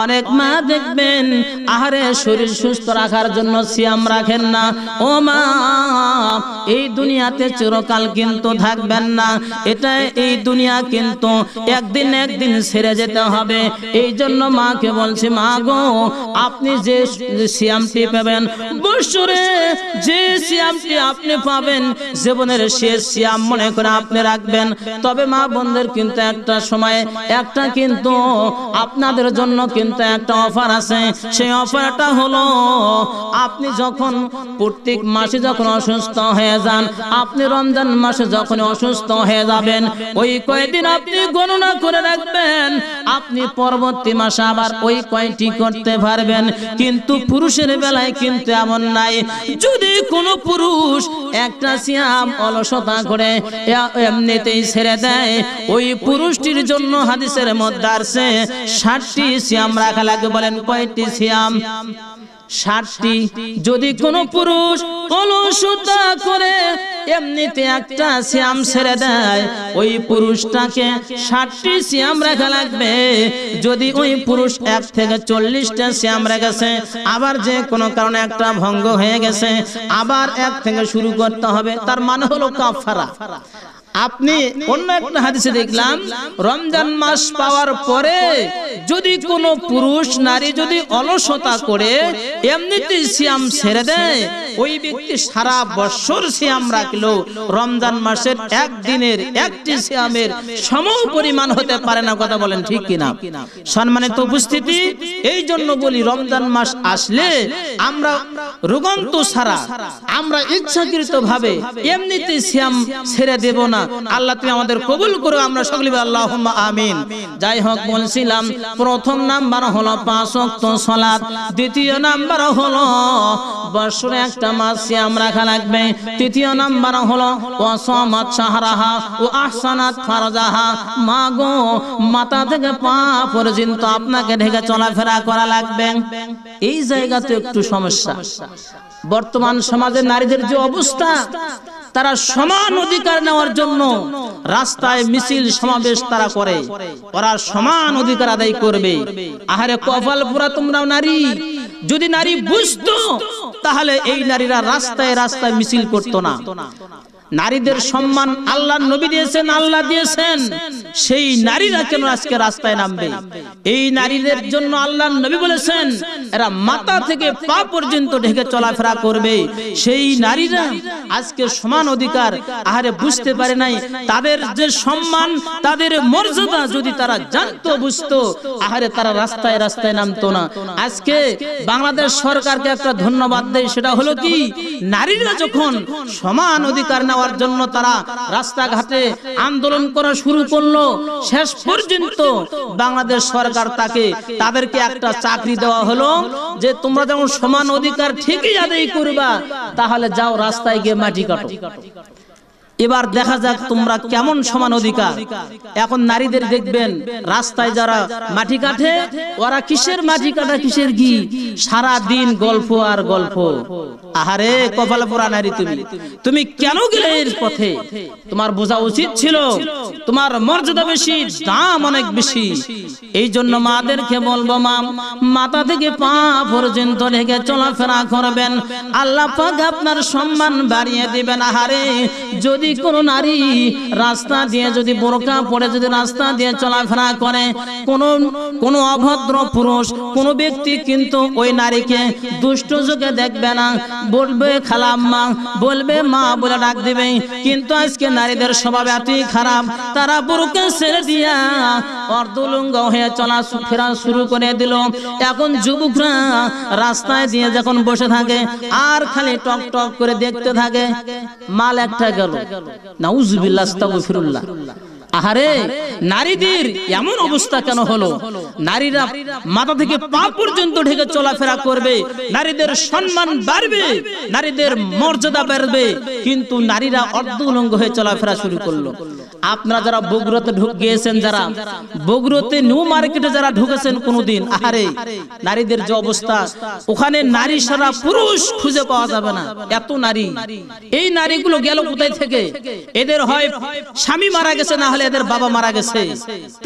অনেক মা দেখবেন আহারে শরীর সুস্থ রাখার জন্য সিয়াম রাখেন না ও মা এই দুনিয়াতে চিরকাল কিন্তু থাকবেন না এটা এই দুনিয়া কিন্তু একদিন একদিন ছেড়ে যেতে হবে এই জন্য মাকে বলছি মা গো আপনি যে সিয়ামটি পাবেন বৎসরে যে সিয়ামটি আপনি পাবেন জীবনের শেষ সিয়াম মনে করে আপনি রাখবেন তবে মা বন্ধের কিন্তু একটা সময়ে একটা কিন্তু আপনাদের জন্য কিন্তু একটা অফার আছে সেই অফারটা হলো আপনি যখন প্রত্যেক মাসে যখন অসুস্থ হয়ে যান আপনি রমজান মাসে যখন অসুস্থ হয়ে যাবেন ওই কয়দিন আপনি গণনা করে রাখবেন আপনি পরবর্তী মাসে আবার ওই কয়টি করতে পারবেন কিন্তু পুরুষের বেলায় কিন্তু এমন নাই যদি কোনো পুরুষ একটা সিয়াম অলসতা করে এমনিতেই ছেড়ে দেয় ওই পুরুষটির জন্য হাদিসের মধ্যে আসে ষাটটি সিয়াম সিয়াম রাখা লাগবে বলেন কয়টি সিয়াম ষাটটি যদি কোন পুরুষ অলসতা করে এমনিতে একটা শ্যাম ছেড়ে দেয় ওই পুরুষটাকে ষাটটি শ্যাম রাখা লাগবে যদি ওই পুরুষ এক থেকে চল্লিশটা শ্যাম রেখেছে আবার যে কোনো কারণে একটা ভঙ্গ হয়ে গেছে আবার এক থেকে শুরু করতে হবে তার মানে হলো কাফারা আপনি অন্য একটা হাদিসে দেখলাম রমজান মাস পাওয়ার পরে যদি কোনো পুরুষ নারী যদি অলসতা করে এমনিতেই সিয়াম ছেড়ে দেয় ওই ব্যক্তি সারা বছর সিয়াম রাখলো রমজান মাসের একদিনের একটি সিয়ামের সম পরিমাণ হতে পারে না কথা বলেন ঠিক কিনা সম্মানিত উপস্থিতি এই জন্য বলি রমজান মাস আসলে আমরা রুগন্ত সারা আমরা ইচ্ছাকৃত ভাবে এমনিতে সিয়াম ছেড়ে দেব না আল্লাহ তুমি আমাদের কবুল করো আমরা সকলে আল্লাহ আমিন যাই হোক বলছিলাম প্রথম নাম্বার হলো পাঁচ অক্ত সলাদ দ্বিতীয় নাম্বার হলো বছরে এক একটা মাস সিয়াম রাখা লাগবে তৃতীয় নাম্বার হলো অসমত সাহারাহা ও আহসানাত ফারজাহা মা গো মাথা থেকে পা পর্যন্ত আপনাকে ঢেকে চলাফেরা করা লাগবে এই জায়গাতে একটু সমস্যা বর্তমান সমাজে নারীদের যে অবস্থা তারা সমান অধিকার নেওয়ার জন্য রাস্তায় মিছিল সমাবেশ তারা করে ওরা সমান অধিকার আদায় করবে আহারে কপাল পুরা তোমরাও নারী যদি নারী বুঝতো তাহলে এই নারীরা রাস্তায় রাস্তায় মিছিল করতো না নারীদের সম্মান আল্লাহ নবী দিয়েছেন আল্লাহ দিয়েছেন সেই নারীরা কেন আজকে রাস্তায় নামবে এই নারীদের জন্য আল্লাহ নবী বলেছেন এরা মাথা থেকে পা পর্যন্ত ঢেকে চলাফেরা করবে সেই নারীরা আজকে সমান অধিকার আহারে বুঝতে পারে নাই তাদের যে সম্মান তাদের মর্যাদা যদি তারা জানতো বুঝতো আহারে তারা রাস্তায় রাস্তায় নামতো না আজকে বাংলাদেশ সরকারকে একটা ধন্যবাদ দেয় সেটা হলো কি নারীরা যখন সমান অধিকার নেওয়া নেওয়ার জন্য তারা রাস্তাঘাটে আন্দোলন করা শুরু করলো শেষ পর্যন্ত বাংলাদেশ সরকার তাকে তাদেরকে একটা চাকরি দেওয়া হলো যে তোমরা যেমন সমান অধিকার ঠিকই আদায় করবা তাহলে যাও রাস্তায় গিয়ে মাটি কাটো এবার দেখা যাক তোমরা কেমন সমান অধিকার এখন নারীদের দেখবেন রাস্তায় যারা মাটি কাটে ওরা কিসের মাটি কাটা কিসের ঘি সারা দিন গল্প আর গল্প আহারে কপাল পোড়া নারী তুমি তুমি কেন গেলে এর পথে তোমার বোঝা উচিত ছিল তোমার মর্যাদা বেশি দাম অনেক বেশি এই জন্য মাদেরকে বলবো মা মাথা থেকে পা পর্যন্ত লেগে চলাফেরা করবেন আল্লাহ পাক আপনার সম্মান বাড়িয়ে দিবেন আহারে যদি কোনো নারী রাস্তা দিয়ে যদি বোরকা পরে যদি রাস্তা দিয়ে চলাফেরা করে কোনো কোনো অভদ্র পুরুষ কোনো ব্যক্তি কিন্তু ওই নারীকে দুষ্ট যুগে দেখবে না বলবে খালাম্মা বলবে মা বলে ডাক দিবে কিন্তু আজকে নারীদের স্বভাব এতই খারাপ তারা বুরুকে ছেড়ে দিয়া অর্ধলুঙ্গ হয়ে চলা ফেরা শুরু করে দিল এখন যুবকরা রাস্তায় দিয়ে যখন বসে থাকে আর খালি টক টক করে দেখতে থাকে মাল একটা গেল নাউজুবিল্লাহ ফিরুল্লাহ আহারে নারীদের এমন অবস্থা কেন হলো নারীরা মাথা থেকে পা পর্যন্ত ঢেকে চলাফেরা করবে নারীদের সম্মান বাড়বে নারীদের মর্যাদা বাড়বে কিন্তু নারীরা অর্ধলঙ্গ হয়ে চলাফেরা শুরু করলো আপনারা যারা বগুড়াতে ঢুক গিয়েছেন যারা বগুড়াতে নিউ মার্কেটে যারা ঢুকেছেন কোনোদিন আহারে নারীদের যে অবস্থা ওখানে নারী সারা পুরুষ খুঁজে পাওয়া যাবে না এত নারী এই নারীগুলো গেল কোথায় থেকে এদের হয় স্বামী মারা গেছে না হলে বলে এদের বাবা মারা গেছে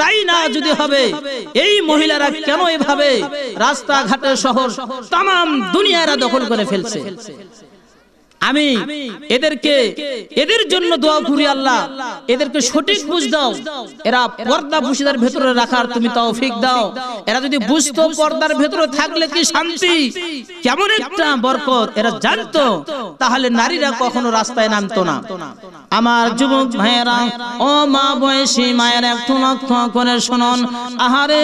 তাই না যদি হবে এই মহিলারা কেন এভাবে রাস্তাঘাটে শহর তাম দুনিয়ারা দখল করে ফেলছে আমি এদেরকে এদের জন্য দোয়া করি আল্লাহ এদেরকে সঠিক বুঝ দাও এরা পর্দা বুঝিদার ভেতরে রাখার তুমি তৌফিক দাও এরা যদি বুঝতো পর্দার ভেতরে থাকলে কি শান্তি কেমন একটা বরকত এরা জানতো তাহলে নারীরা কখনো রাস্তায় নামতো না আমার যুবক ভাইয়েরা ও মা বয়সী মায়ের একটু লক্ষ্য করে শুনুন আহারে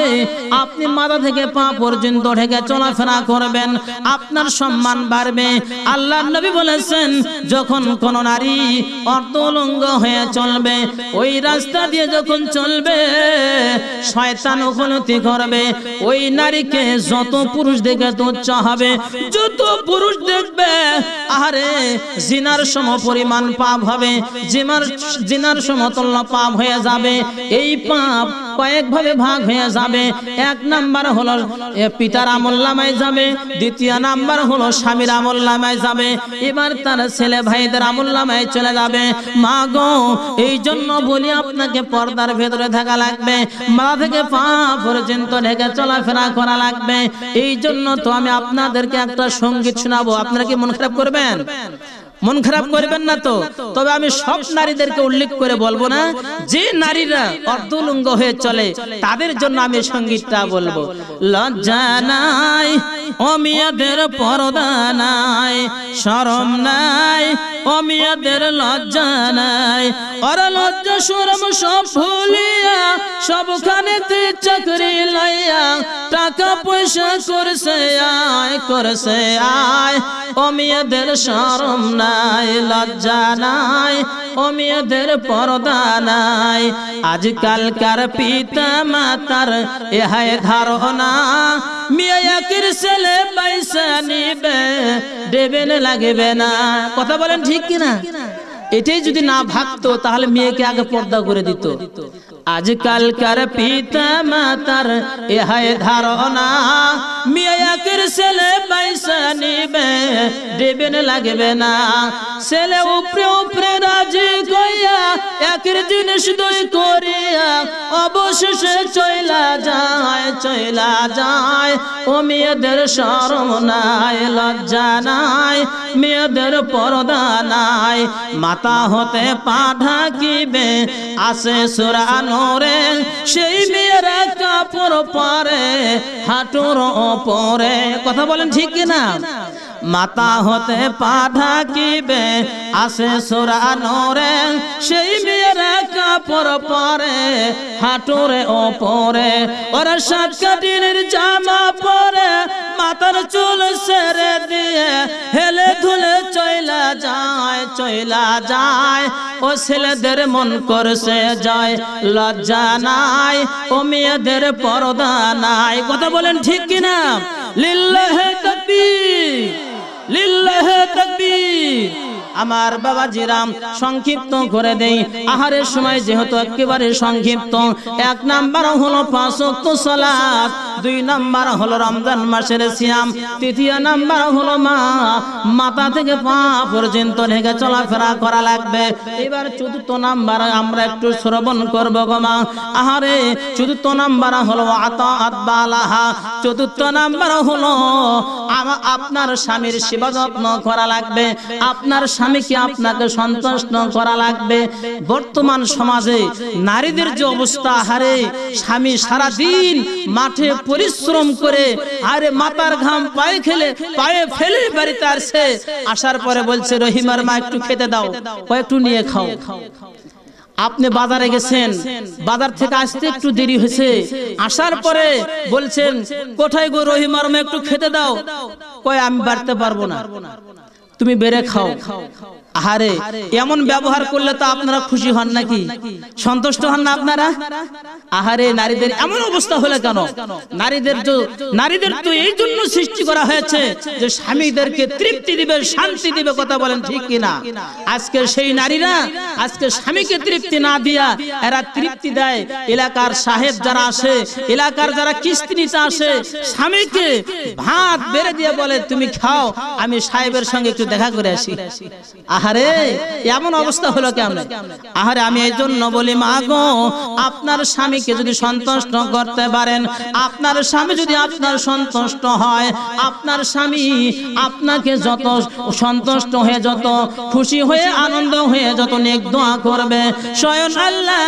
আপনি মাথা থেকে পা পর্যন্ত ঢেকে চলাফেরা করবেন আপনার সম্মান বাড়বে আল্লাহ নবী বলেছে বলছেন যখন কোন নারী অর্ধলঙ্গ হয়ে চলবে ওই রাস্তা দিয়ে যখন চলবে শয়তান অবনতি করবে ওই নারীকে যত পুরুষ দেখে তুচ্ছ হবে যত পুরুষ দেখবে আরে জিনার সম পরিমাণ পাপ হবে জিনার জিনার সমতুল্য পাপ হয়ে যাবে এই পাপ কয়েক ভাবে ভাগ হয়ে যাবে এক নাম্বার হলো পিতার আমল্লামায় যাবে দ্বিতীয় নাম্বার হলো স্বামীর আমল্লামায় যাবে এবার তার ছেলে ভাইদের আমল্লামায় চলে যাবে মা গো এই জন্য বলি আপনাকে পর্দার ভেতরে থাকা লাগবে মা থেকে পা পর্যন্ত ঢেকে চলাফেরা করা লাগবে এই জন্য তো আমি আপনাদেরকে একটা সঙ্গীত শোনাবো আপনারা কি মন খারাপ করবেন মন খারাপ করবেন না তো তবে আমি সব নারীদেরকে উল্লেখ করে বলবো না যে নারীরা অর্ধলঙ্গ হয়ে চলে তাদের জন্য আমি সঙ্গীতটা বলবো লজ্জা নাই অমিয়াদের পরদা নাই শরম নাই অমিয়াদের লজ্জা নাই অর লজ্জা সরম সব ভুলিয়া খানে চাকরি লইয়া টাকা পয়সা করছে আয় করছে আয় অমিয়াদের সরম নাই লজ্জা নাই অমিয়াদের পর্দা নাই আজকালকার পিতা মাতার এহায় ধারণা মিয়া কির ছেলে পয়সা নিবে দেবেন লাগবে না কথা বলেন ঠিক কিনা এটাই যদি না ভাবতো তাহলে মেয়েকে আগে পর্দা করে দিত আজকালকার পিতা মাতার এহাই ধারণা মিয়াকের ছেলে পয়সা নিবে দেবেন লাগবে না ছেলে উপরে উপরে রাজি কইয়া একের জিনিস দুই করিয়া অবশেষে চইলা যায় চইলা যায় ও মেয়েদের শরম নাই লজ্জা নাই মেয়েদের পর্দা নাই মাতা হতে পাঠা কিবে আসে সুরান আঙরে সেই মেয়ের কাপড় পরে হাঁটুর ওপরে কথা বলেন ঠিক কিনা মাতা হতে পাঠা কিবে আসে নরে সেই মেয়ের কাপড় পরে হাঁটুরে ওপরে ওরা সাত দিনের জামা পরে মাতার চুল সেরে দিয়ে হেলে ধুলে চইলা যায় চইলা যায় ও ছেলেদের মন করছে যায় লজ্জা নাই ও মেয়েদের পর্দা নাই কথা বলেন ঠিক কিনা লিল্লাহ তকবীর আমার বাবা জিরাম সংক্ষিপ্ত করে দেই আহারের সময় যেহেতু একেবারে সংক্ষিপ্ত এক নাম্বার হলো পাঁচ ওয়াক্ত দুই নাম্বার হলো রমজান মাসের সিয়াম তৃতীয় নাম্বার হলো মা মাথা থেকে পা পর্যন্ত ঢেকে চলাফেরা করা লাগবে এবার চতুর্থ নাম্বার আমরা একটু শ্রবণ করব গো মা আহারে চতুর্থ নাম্বার হলো আতা আতবালাহা চতুর্থ নাম্বার হলো আপনার স্বামীর সেবা যত্ন করা লাগবে আপনার স্বামীকে আপনাকে সন্তুষ্ট করা লাগবে বর্তমান সমাজে নারীদের যে অবস্থা হারে স্বামী সারা দিন মাঠে পরিশ্রম করে আরে মাতার ঘাম পায়ে খেলে পায়ে ফেলে বাড়িতে আসছে আসার পরে বলছে রহিমার মা একটু খেতে দাও একটু নিয়ে খাও আপনি বাজারে গেছেন বাজার থেকে আসতে একটু দেরি হয়েছে আসার পরে বলছেন কোথায় গো রহিমার মা একটু খেতে দাও কয় আমি বাড়তে পারবো না তুমি বেড়ে খাও খাও খাও আহারে এমন ব্যবহার করলে তো আপনারা খুশি হন নাকি সন্তুষ্ট হন না আপনারা আহারে নারীদের এমন অবস্থা হলে কেন নারীদের তো নারীদের তো এই জন্য সৃষ্টি করা হয়েছে যে স্বামীদেরকে তৃপ্তি দিবে শান্তি দিবে কথা বলেন ঠিক কিনা আজকে সেই নারীরা আজকে স্বামীকে তৃপ্তি না দিয়া এরা তৃপ্তি দেয় এলাকার সাহেব যারা আসে এলাকার যারা কিস্তি নিতে আসে স্বামীকে ভাত বেড়ে দিয়ে বলে তুমি খাও আমি সাহেবের সঙ্গে একটু দেখা করে আসি আহারে এমন অবস্থা হলো কেমন আহারে আমি এই জন্য বলি মা গো আপনার স্বামীকে যদি সন্তুষ্ট করতে পারেন আপনার স্বামী যদি আপনার সন্তুষ্ট হয় আপনার স্বামী আপনাকে যত সন্তুষ্ট হয়ে যত খুশি হয়ে আনন্দ হয়ে যত নেক দোয়া করবে স্বয়ং আল্লাহ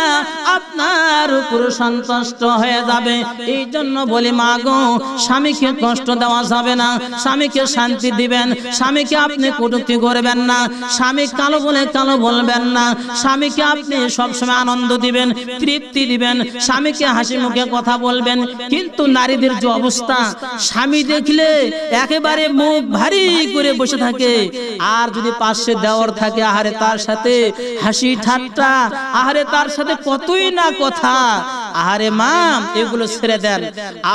আপনার উপর সন্তুষ্ট হয়ে যাবে এই জন্য বলি মা গো স্বামীকে কষ্ট দেওয়া যাবে না স্বামীকে শান্তি দিবেন স্বামীকে আপনি কটুক্তি করবেন না স্বামী কালো বলে কালো বলবেন না স্বামীকে আপনি সবসময় আনন্দ দিবেন তৃপ্তি দিবেন স্বামীকে হাসি মুখে কথা বলবেন কিন্তু নারীদের যে অবস্থা স্বামী দেখলে একেবারে মুখ ভারী করে বসে থাকে আর যদি পাশে দেওয়ার থাকে আহারে তার সাথে হাসি ঠাট্টা আহারে তার সাথে কতই না কথা আরে মাম এগুলো ছেড়ে দেন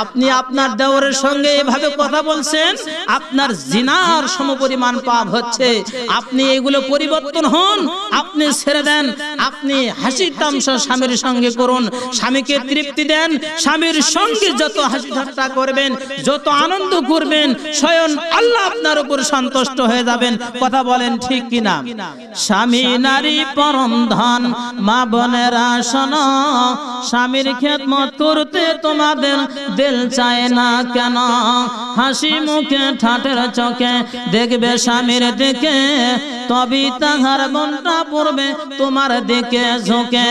আপনি আপনার দেওয়ারের সঙ্গে এভাবে কথা বলছেন আপনার জিনার সমপরিমাণ পাপ হচ্ছে আপনি এগুলো পরিবর্তন হন আপনি ছেড়ে দেন আপনি হাসি তামসা স্বামীর সঙ্গে করুন স্বামীকে তৃপ্তি দেন স্বামীর সঙ্গে যত হাসি ঠাট্টা করবেন যত আনন্দ করবেন স্বয়ং আল্লাহ আপনার উপর সন্তুষ্ট হয়ে যাবেন কথা বলেন ঠিক কিনা স্বামী নারী পরম ধন মা বনের আসন স্বামীর খেদমত করতে তোমাদের দিল চায় না কেন হাসি মুখে ঠাটের চোখে দেখবে স্বামীর দিকে তবে তাহার মনটা পড়বে তোমার দিকে ঝোঁকে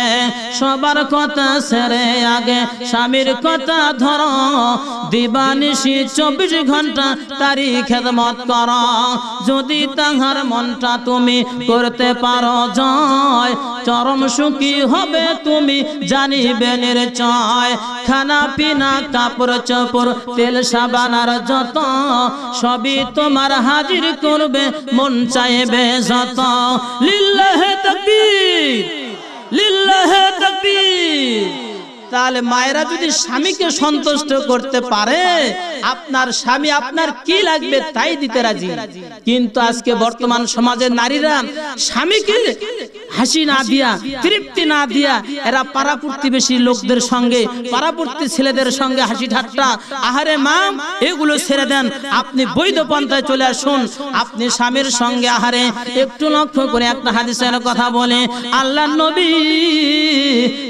সবার কথা সেরে আগে স্বামীর কথা ধরো দিবানিশি চব্বিশ ঘন্টা তারই খেদমত কর যদি তাহার মনটা তুমি করতে পারো জয় চরম সুখী হবে তুমি জানিবে নির্চয় খানা পিনা কাপড় চোপড় তেল সাবানার যত সবই তোমার হাজির করবে মন চাইবে যত লিল্লাহে তকবীর লিল্লাহে তকবীর তাহলে মায়েরা যদি স্বামীকে সন্তুষ্ট করতে পারে আপনার স্বামী আপনার কি লাগবে তাই দিতে রাজি কিন্তু আজকে বর্তমান সমাজের নারীরা স্বামীকে হাসি না দিয়া তৃপ্তি না দিয়া এরা পাড়া প্রতিবেশী লোকদের সঙ্গে পাড়াপড়তি ছেলেদের সঙ্গে হাসি ঠাট্টা আহারে মাম এগুলো ছেড়ে দেন আপনি বৈধ পন্থায় চলে আসুন আপনি স্বামীর সঙ্গে আহারে একটু লক্ষ্য করে একটা হাদিসের কথা বলে আল্লাহ নবী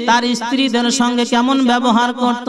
তার স্ত্রীদের সঙ্গে কেমন ব্যবহার করত